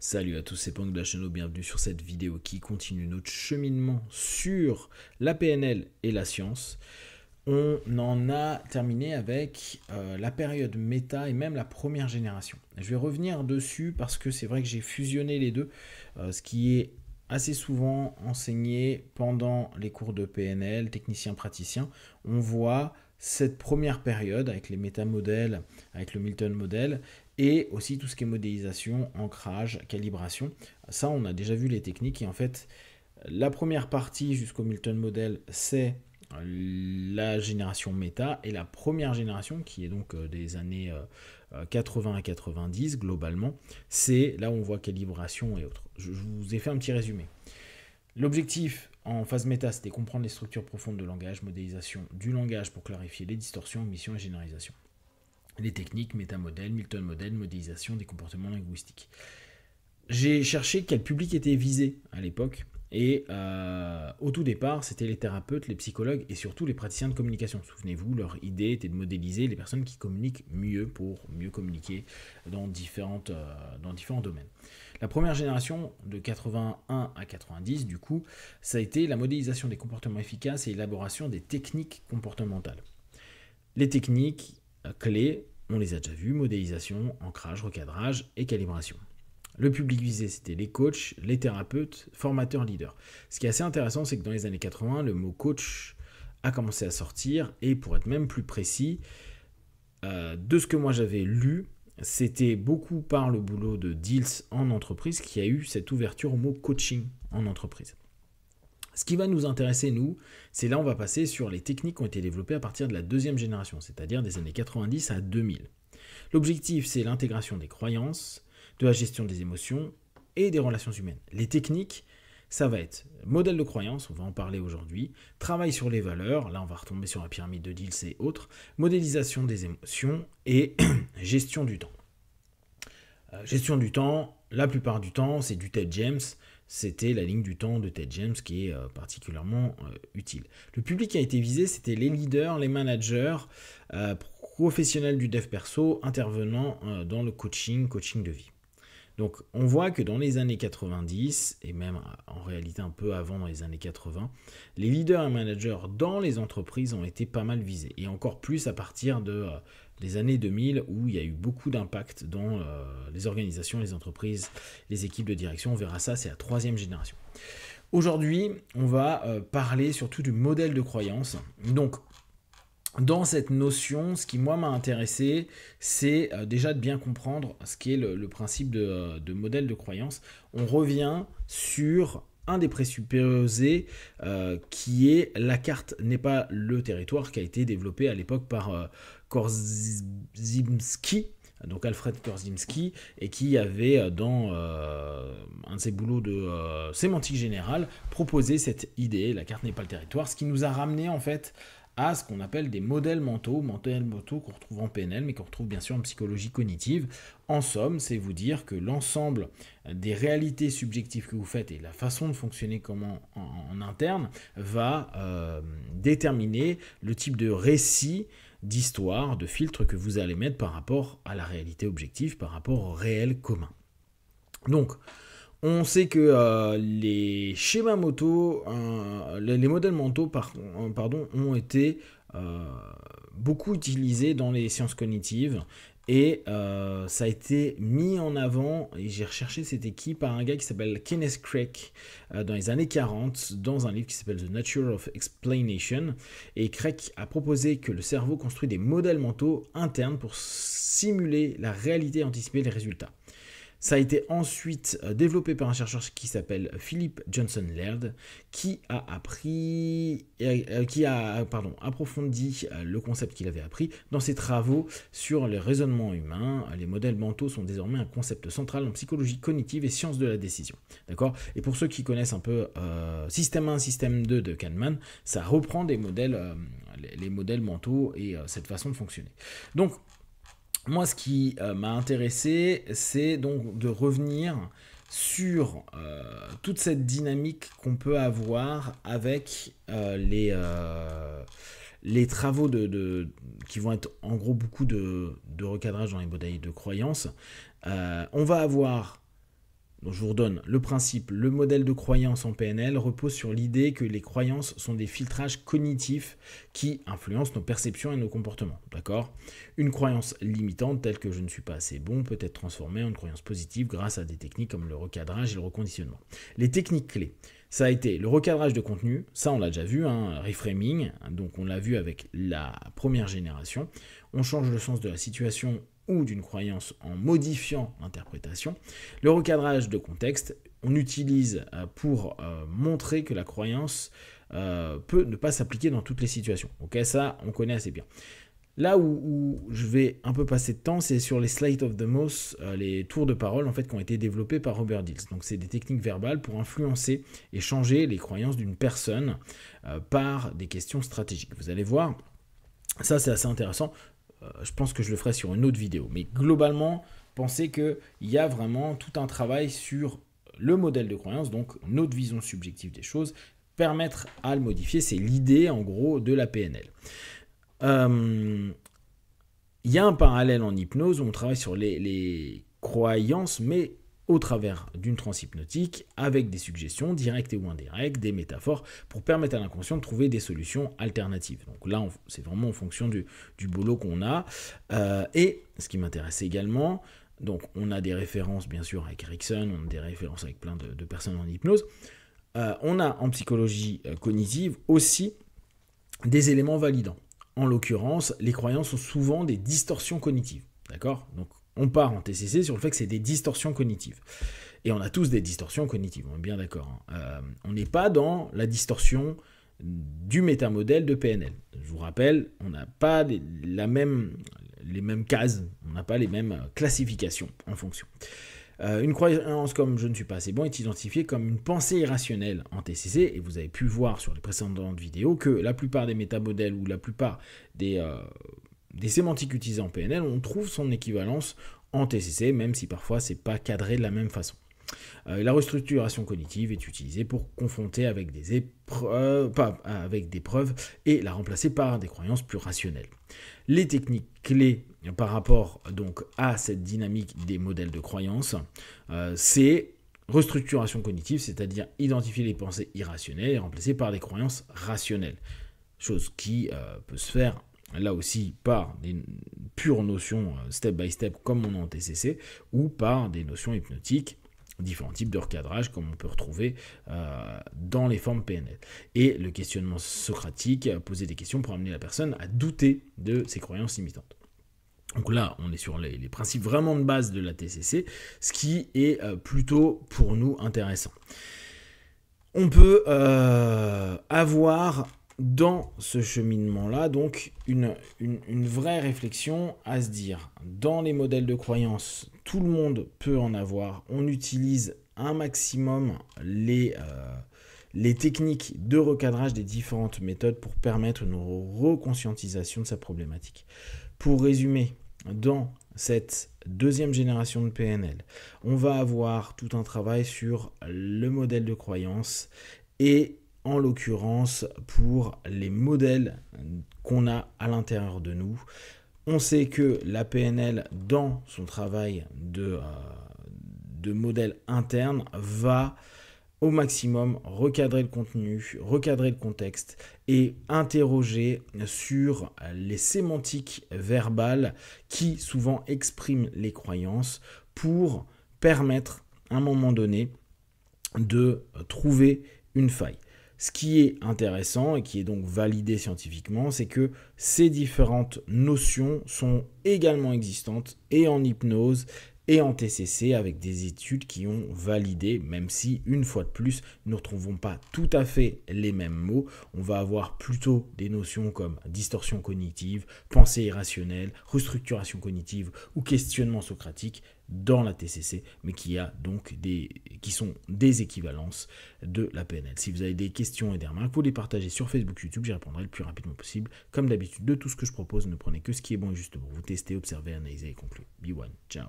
Salut à tous, c'est Pang de la chaîne, bienvenue sur cette vidéo qui continue notre cheminement sur la PNL et la science. On en a terminé avec euh, la période méta et même la première génération. Je vais revenir dessus parce que c'est vrai que j'ai fusionné les deux, euh, ce qui est assez souvent enseigné pendant les cours de PNL, technicien praticien. On voit cette première période avec les méta-modèles, avec le Milton modèle, et aussi tout ce qui est modélisation, ancrage, calibration. Ça, on a déjà vu les techniques et en fait, la première partie jusqu'au Milton Model, c'est la génération méta et la première génération qui est donc euh, des années 80 euh, euh, à 90 globalement, c'est là où on voit calibration et autres. Je vous ai fait un petit résumé. L'objectif en phase méta, c'était comprendre les structures profondes de langage, modélisation du langage pour clarifier les distorsions, omissions et généralisations les techniques, métamodèles, Milton modèle, modélisation des comportements linguistiques. J'ai cherché quel public était visé à l'époque, et euh, au tout départ, c'était les thérapeutes, les psychologues et surtout les praticiens de communication. Souvenez-vous, leur idée était de modéliser les personnes qui communiquent mieux pour mieux communiquer dans, différentes, euh, dans différents domaines. La première génération, de 81 à 90, du coup, ça a été la modélisation des comportements efficaces et l'élaboration des techniques comportementales. Les techniques, euh, clés, on les a déjà vus, modélisation, ancrage, recadrage et calibration. Le public visé, c'était les coachs, les thérapeutes, formateurs, leaders. Ce qui est assez intéressant, c'est que dans les années 80, le mot coach a commencé à sortir, et pour être même plus précis, euh, de ce que moi j'avais lu, c'était beaucoup par le boulot de Deals en entreprise qui a eu cette ouverture au mot coaching en entreprise. Ce qui va nous intéresser, nous, c'est là on va passer sur les techniques qui ont été développées à partir de la deuxième génération, c'est-à-dire des années 90 à 2000. L'objectif, c'est l'intégration des croyances, de la gestion des émotions et des relations humaines. Les techniques, ça va être modèle de croyances, on va en parler aujourd'hui, travail sur les valeurs, là on va retomber sur la pyramide de Dills et autres, modélisation des émotions et gestion du temps. Euh, gestion du temps, la plupart du temps, c'est du Ted James, c'était la ligne du temps de Ted James qui est euh, particulièrement euh, utile. Le public qui a été visé, c'était les leaders, les managers, euh, professionnels du dev perso, intervenant dans le coaching, coaching de vie. Donc on voit que dans les années 90, et même en réalité un peu avant dans les années 80, les leaders et managers dans les entreprises ont été pas mal visés, et encore plus à partir de les années 2000 où il y a eu beaucoup d'impact dans euh, les organisations, les entreprises, les équipes de direction. On verra ça, c'est la troisième génération. Aujourd'hui, on va euh, parler surtout du modèle de croyance. Donc, dans cette notion, ce qui moi m'a intéressé, c'est euh, déjà de bien comprendre ce qu'est le, principe de, de, modèle de croyance. On revient sur un des présupposés euh, qui est la carte n'est pas le territoire qui a été développé à l'époque par euh, donc Alfred Korzymski, et qui avait euh, dans euh, un de ses boulots de sémantique générale proposé cette idée, la carte n'est pas le territoire, ce qui nous a ramené en fait à ce qu'on appelle des modèles mentaux, modèles mentaux qu'on retrouve en PNL, mais qu'on retrouve bien sûr en psychologie cognitive. En somme, c'est vous dire que l'ensemble des réalités subjectives que vous faites et la façon de fonctionner comment en, interne va euh, déterminer le type de récit d'histoire, de filtre que vous allez mettre par rapport à la réalité objective, par rapport au réel commun. Donc, on sait que euh, les schémas moto, euh, les, modèles mentaux euh, pardon, ont été beaucoup utilisés dans les sciences cognitives et ça a été mis en avant, et j'ai recherché cette équipe par un gars qui s'appelle Kenneth Craig dans les années 40, dans un livre qui s'appelle The Nature of Explanation. Et Craig a proposé que le cerveau construit des modèles mentaux internes pour simuler la réalité et anticiper les résultats. Ça a été ensuite euh, développé par un chercheur qui s'appelle Philip Johnson Laird, qui a appris, euh, euh, qui a pardon, approfondi le concept qu'il avait appris dans ses travaux sur les raisonnements humains. Les modèles mentaux sont désormais un concept central en psychologie cognitive et sciences de la décision. D'accord Et pour ceux qui connaissent un peu système 1, système 2 de Kahneman, ça reprend des modèles, les, modèles mentaux et cette façon de fonctionner. Donc moi, ce qui euh, m'a intéressé, c'est donc de revenir sur euh, toute cette dynamique qu'on peut avoir avec euh, les, les travaux de, qui vont être en gros beaucoup de, recadrage dans les modèles de croyances. on va avoir donc je vous redonne le principe. Le modèle de croyance en PNL repose sur l'idée que les croyances sont des filtrages cognitifs qui influencent nos perceptions et nos comportements. D'accord Une croyance limitante telle que je ne suis pas assez bon peut être transformée en une croyance positive grâce à des techniques comme le recadrage et le reconditionnement. Les techniques clés. Ça a été le recadrage de contenu, ça on l'a déjà vu, hein, reframing, donc on l'a vu avec la première génération. On change le sens de la situation ou d'une croyance en modifiant l'interprétation. Le recadrage de contexte, on utilise euh, pour euh, montrer que la croyance euh, peut ne pas s'appliquer dans toutes les situations. Ok, ça, on connaît assez bien. Là où, je vais un peu passer de temps, c'est sur les slides of the most », les tours de parole en fait qui ont été développés par Robert Dills. Donc c'est des techniques verbales pour influencer et changer les croyances d'une personne par des questions stratégiques. Vous allez voir, ça c'est assez intéressant. Euh, je pense que je le ferai sur une autre vidéo. Mais globalement, pensez qu'il y a vraiment tout un travail sur le modèle de croyance, donc notre vision subjective des choses, permettre à le modifier, c'est l'idée en gros de la PNL. Euh, il y a un parallèle en hypnose où on travaille sur les croyances, mais au travers d'une transe hypnotique avec des suggestions directes et ou indirectes, des métaphores pour permettre à l'inconscient de trouver des solutions alternatives. Donc là, c'est vraiment en fonction du, boulot qu'on a. Euh, et ce qui m'intéresse également, donc on a des références bien sûr avec Erickson, on a des références avec plein de, personnes en hypnose. Euh, on a en psychologie euh, cognitive aussi des éléments validants. En l'occurrence, les croyances sont souvent des distorsions cognitives. D'accord Donc on part en TCC sur le fait que c'est des distorsions cognitives. Et on a tous des distorsions cognitives, on est bien d'accord. Hein. Euh, on n'est pas dans la distorsion du métamodèle de PNL. Je vous rappelle, on n'a pas les, la même, les mêmes cases, on n'a pas les mêmes euh, classifications en fonction. Euh, une croyance comme je ne suis pas assez bon est identifiée comme une pensée irrationnelle en TCC et vous avez pu voir sur les précédentes vidéos que la plupart des métamodèles ou la plupart des, des sémantiques utilisées en PNL, on trouve son équivalence en TCC, même si parfois c'est pas cadré de la même façon. Euh, la restructuration cognitive est utilisée pour confronter avec des épreuves, avec des preuves et la remplacer par des croyances plus rationnelles. Les techniques clés par rapport donc à cette dynamique des modèles de croyances, euh, c'est restructuration cognitive, c'est-à-dire identifier les pensées irrationnelles et remplacer par des croyances rationnelles chose qui euh, peut se faire là aussi par des pures notions euh, step by step comme on a en TCC, ou par des notions hypnotiques différents types de recadrage comme on peut retrouver euh, dans les formes PNL. Et le questionnement socratique, euh, poser des questions pour amener la personne à douter de ses croyances limitantes. Donc là, on est sur les, principes vraiment de base de la TCC, ce qui est plutôt pour nous intéressant. On peut avoir dans ce cheminement-là, donc une, une, vraie réflexion à se dire, dans les modèles de croyance, tout le monde peut en avoir, on utilise un maximum les, euh, les techniques de recadrage des différentes méthodes pour permettre une reconscientisation de sa problématique. Pour résumer, dans cette deuxième génération de PNL, on va avoir tout un travail sur le modèle de croyance et en l'occurrence pour les modèles qu'on a à l'intérieur de nous. On sait que la PNL, dans son travail de, euh, de modèle interne, va au maximum recadrer le contenu, recadrer le contexte et interroger sur les sémantiques verbales qui souvent expriment les croyances pour permettre à un moment donné de trouver une faille. Ce qui est intéressant et qui est donc validé scientifiquement, c'est que ces différentes notions sont également existantes et en hypnose et en TCC avec des études qui ont validé, même si une fois de plus, nous ne retrouvons pas tout à fait les mêmes mots. On va avoir plutôt des notions comme distorsion cognitive, pensée irrationnelle, restructuration cognitive ou questionnement socratique dans la TCC, mais qui, a donc des, qui sont des équivalences de la PNL. Si vous avez des questions et des remarques, vous les partagez sur Facebook, YouTube, j'y répondrai le plus rapidement possible. Comme d'habitude, de tout ce que je propose, ne prenez que ce qui est bon et juste pour vous testez, observer, analyser et conclure. B1, ciao